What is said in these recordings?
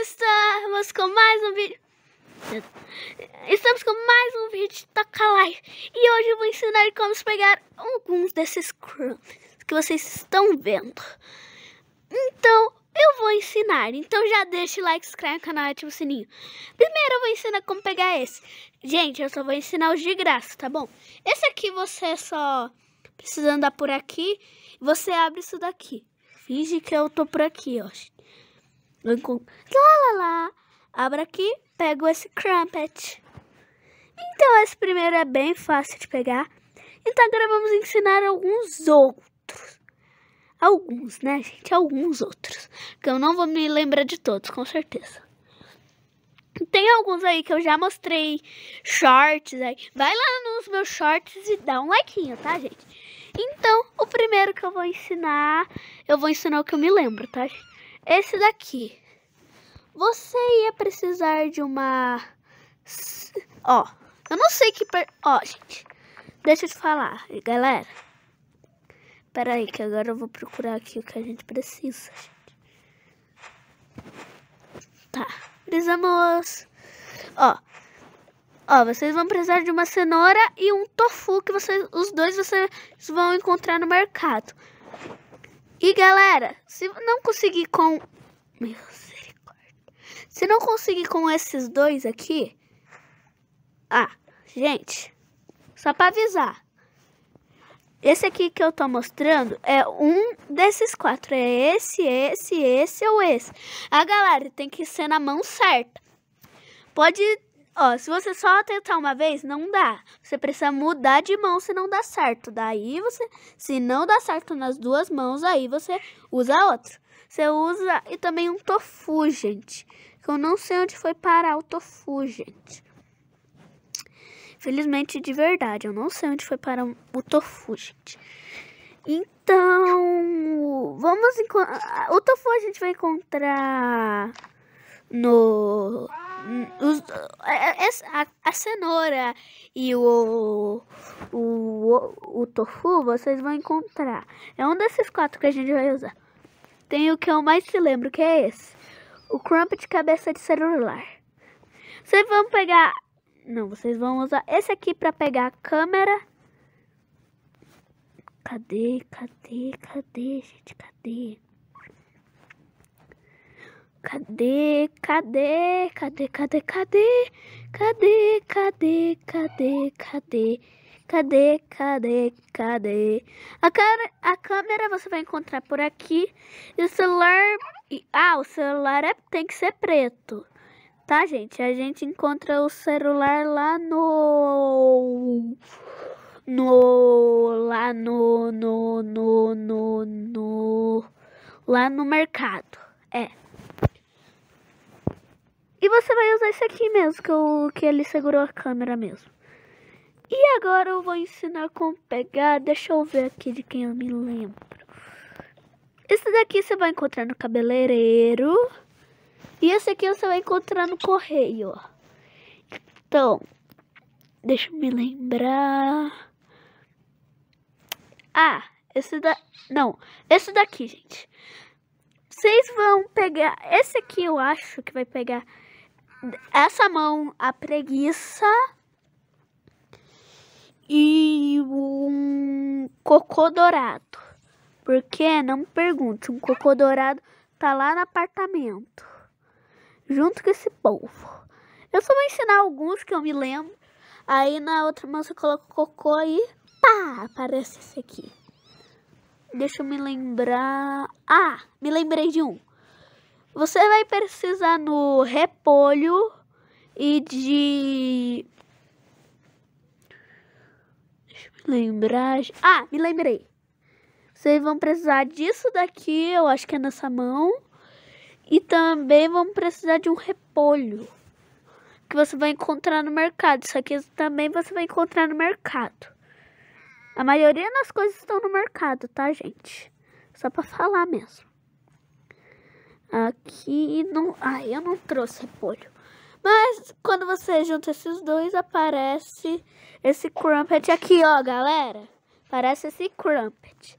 estamos com mais um vídeo. Estamos com mais um vídeo de Toca Live. E hoje eu vou ensinar como pegar alguns desses crumbs que vocês estão vendo. Então, eu vou ensinar. Então já deixa o like, inscreve no canal e ativa o sininho. Primeiro eu vou ensinar como pegar esse. Gente, eu só vou ensinar os de graça, tá bom? Esse aqui você só precisa andar por aqui. Você abre isso daqui. Finge que eu tô por aqui, ó, Lá, lá, lá. Abra aqui, pego esse Crumpet. Então, esse primeiro é bem fácil de pegar. Então, agora vamos ensinar alguns outros. Alguns, né, gente? Alguns outros. Que eu não vou me lembrar de todos, com certeza. Tem alguns aí que eu já mostrei shorts aí. Vai lá nos meus shorts e dá um like, tá, gente? Então, o primeiro que eu vou ensinar, eu vou ensinar o que eu me lembro, tá, gente? Esse daqui. Você ia precisar de uma... Ó, eu não sei que... Per... Ó, gente, deixa eu te falar, galera. Pera aí, que agora eu vou procurar aqui o que a gente precisa, gente. Tá, precisamos... Ó, ó, vocês vão precisar de uma cenoura e um tofu que vocês, os dois vocês vão encontrar no mercado. E galera, se não conseguir com... Misericórdia. Se não conseguir com esses dois aqui... Ah, gente. Só pra avisar. Esse aqui que eu tô mostrando é um desses quatro. É esse, esse, esse ou esse. A galera, tem que ser na mão certa. Pode Ó, se você só tentar uma vez, não dá. Você precisa mudar de mão se não dá certo. Daí você, se não dá certo nas duas mãos, aí você usa outro. Você usa e também um tofu, gente. Que eu não sei onde foi parar o tofu, gente. Felizmente, de verdade, eu não sei onde foi parar o tofu, gente. Então, vamos encontrar... O tofu a gente vai encontrar no os, é, é, é, a, a, cenoura e o, o, o, o tofu vocês vão encontrar. É um desses quatro que a gente vai usar. Tem o que eu mais se lembro, que é esse. O crump de cabeça de celular. Vocês vão pegar... Não, vocês vão usar esse aqui pra pegar a câmera. Cadê, cadê, cadê, gente, cadê? Cadê? Cadê? Cadê? Cadê? Cadê? Cadê? Cadê? Cadê? Cadê? Cadê? Cadê? Cadê? A, a câmera você vai encontrar por aqui. E o celular. Ah, o celular é, tem que ser preto. Tá, gente? A gente encontra o celular lá no. No. Lá no. No. No. No. no lá no mercado. É. E você vai usar esse aqui mesmo, que, eu, é que ele segurou a câmera mesmo. E agora eu vou ensinar como pegar, deixa eu ver aqui de quem eu me lembro. Esse daqui você vai encontrar no cabeleireiro. E esse aqui você vai encontrar no correio, ó. Então, deixa eu me lembrar. Ah, esse da... Não, esse daqui, gente. Vocês vão pegar... Esse aqui eu acho que vai pegar essa mão, a preguiça e um cocô dourado. Porque, não me pergunte, um cocô dourado tá lá no apartamento, junto com esse povo. Eu só vou ensinar alguns que eu me lembro. Aí na outra mão você coloca o cocô e pá, aparece esse aqui. Deixa eu me lembrar. Ah, me lembrei de um. Você vai precisar no repolho e de... Deixa eu me lembrar... Ah, me lembrei. Vocês vão precisar disso daqui, eu acho que é nessa mão. E também vão precisar de um repolho. Que você vai encontrar no mercado. Isso aqui também você vai encontrar no mercado. A maioria das coisas estão no mercado, tá, gente? Só pra falar mesmo. Aqui não. ah eu não trouxe repolho. Mas quando você junta esses dois, aparece esse crumpet aqui, ó, galera. Parece esse crumpet.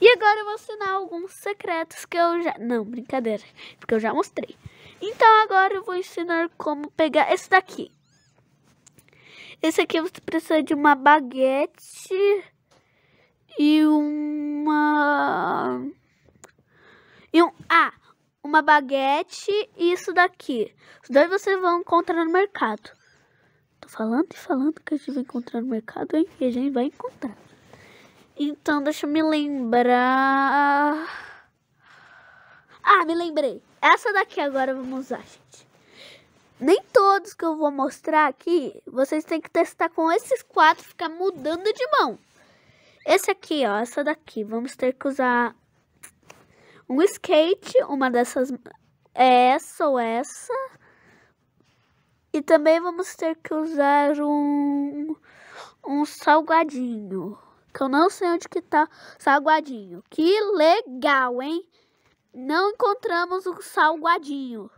E agora eu vou ensinar alguns secretos que eu já... Não, brincadeira, porque eu já mostrei. Então agora eu vou ensinar como pegar esse daqui. Esse aqui você precisa de uma baguete e uma... E um... Ah, uma baguete e isso daqui. Os dois vocês vão encontrar no mercado. Tô falando e falando que a gente vai encontrar no mercado, hein? Que a gente vai encontrar. Então, deixa eu me lembrar. Ah, me lembrei. Essa daqui agora vamos usar, gente. Nem todos que eu vou mostrar aqui, vocês têm que testar com esses quatro, ficar mudando de mão. Esse aqui, ó, essa daqui, vamos ter que usar um skate, uma dessas é essa ou essa. E também vamos ter que usar um, um salgadinho. Que eu não sei onde que tá salgadinho. Que legal, hein? Não encontramos o um salgadinho.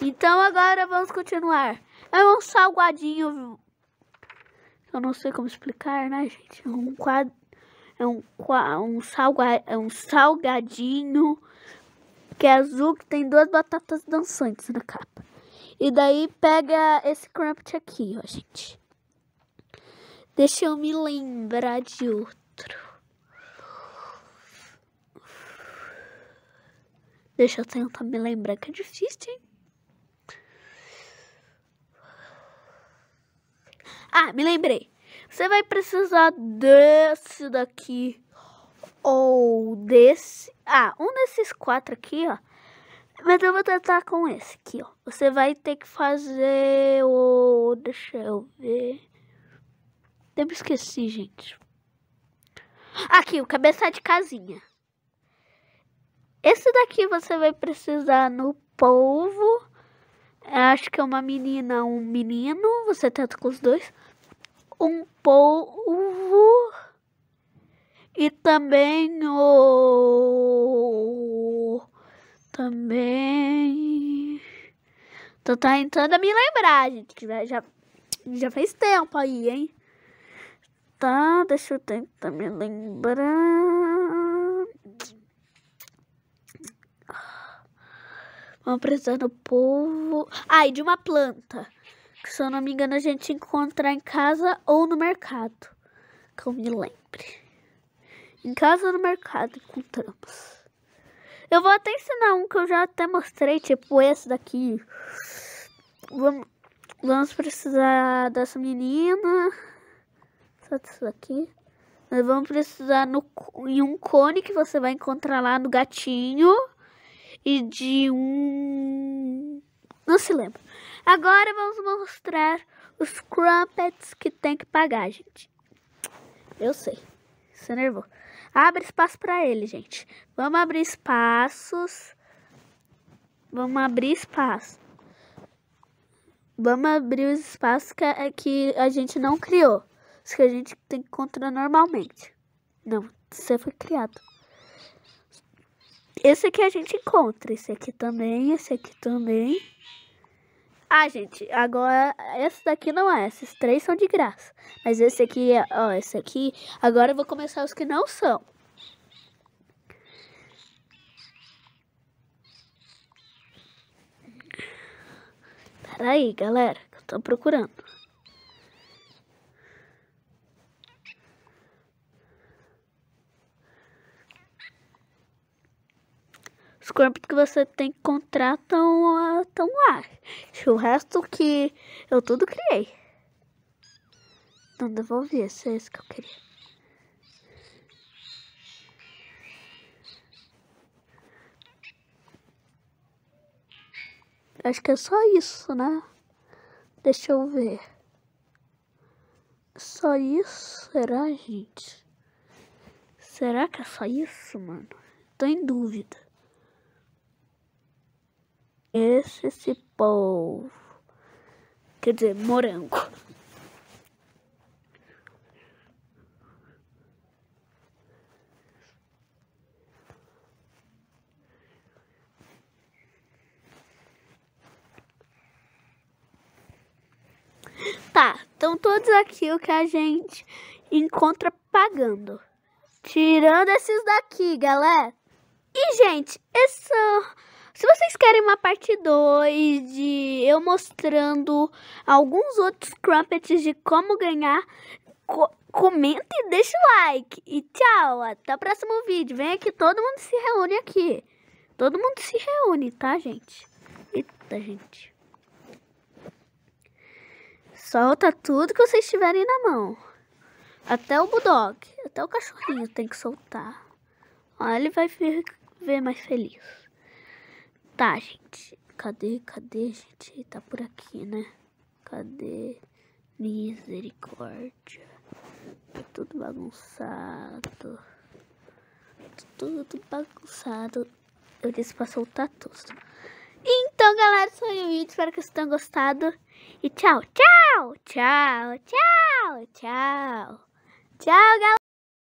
Então agora vamos continuar. É um salgadinho. Eu não sei como explicar, né, gente? É um quadro é um, um, salga, é um salgadinho que é azul, que tem duas batatas dançantes na capa. E daí pega esse crumpet aqui, ó, gente. Deixa eu me lembrar de outro. Deixa eu tentar me lembrar que é difícil, hein? Ah, me lembrei. Você vai precisar desse daqui. Ou desse. Ah, um desses quatro aqui, ó. Mas eu vou tentar com esse aqui, ó. Você vai ter que fazer o... Deixa eu ver. Eu me esqueci, gente. Aqui, o cabeça de casinha. Esse daqui você vai precisar no polvo. Eu acho que é uma menina, um menino. Você tenta com os dois um povo e também o também tô tá tentando me lembrar, gente, que já já fez tempo aí, hein? Tá, deixa eu tentar me lembrar. Vamos precisar do povo. Ai, ah, de uma planta. Que, se eu não me engano, a gente encontra em casa ou no mercado. Que eu me lembre. Em casa ou no mercado encontramos. Eu vou até ensinar um que eu já até mostrei, tipo esse daqui. Vamos, vamos precisar dessa menina. Só disso daqui. Nós vamos precisar no, de um cone que você vai encontrar lá no gatinho. E de um... Não se lembra. Agora vamos mostrar os crumpets que tem que pagar, gente. Eu sei. Você é nervou. Abre espaço para ele, gente. Vamos abrir espaços. Vamos abrir espaço. Vamos abrir os espaços que a, é, que a gente não criou. Os que a gente tem que encontrar normalmente. Não, você foi criado. Esse aqui a gente encontra. Esse aqui também, esse aqui também. Ah, gente, agora esse daqui não é, esses três são de graça. Mas esse aqui, ó, esse aqui, agora eu vou começar os que não são. Peraí, galera, que eu tô procurando. Os corpos que você tem que encontrar estão tão lá. O resto que eu tudo criei. Não devolvi, esse é esse que eu queria. Acho que é só isso, né? Deixa eu ver. Só isso? Será, gente? Será que é só isso, mano? Tô em dúvida. Esse, esse povo. Quer dizer, morango. Tá, então todos aqui o que a gente encontra pagando. Tirando esses daqui, galera. E, gente, esses são se vocês querem uma parte 2 de eu mostrando alguns outros crumpets de como ganhar, co comenta e deixa o like. E tchau, até o próximo vídeo. Vem aqui, todo mundo se reúne aqui. Todo mundo se reúne, tá, gente? Eita, gente. Solta tudo que vocês tiverem na mão. Até o bulldog, até o cachorrinho tem que soltar. Olha, ele vai ver, ver mais feliz. Tá, gente. Cadê, cadê, gente? Tá por aqui, né? Cadê? Misericórdia. Tá tudo bagunçado. Tá tudo, tudo bagunçado. Eu disse pra soltar tudo. Então, galera, foi o vídeo. Espero que vocês tenham gostado. E tchau, tchau, tchau, tchau, tchau. Tchau, galera.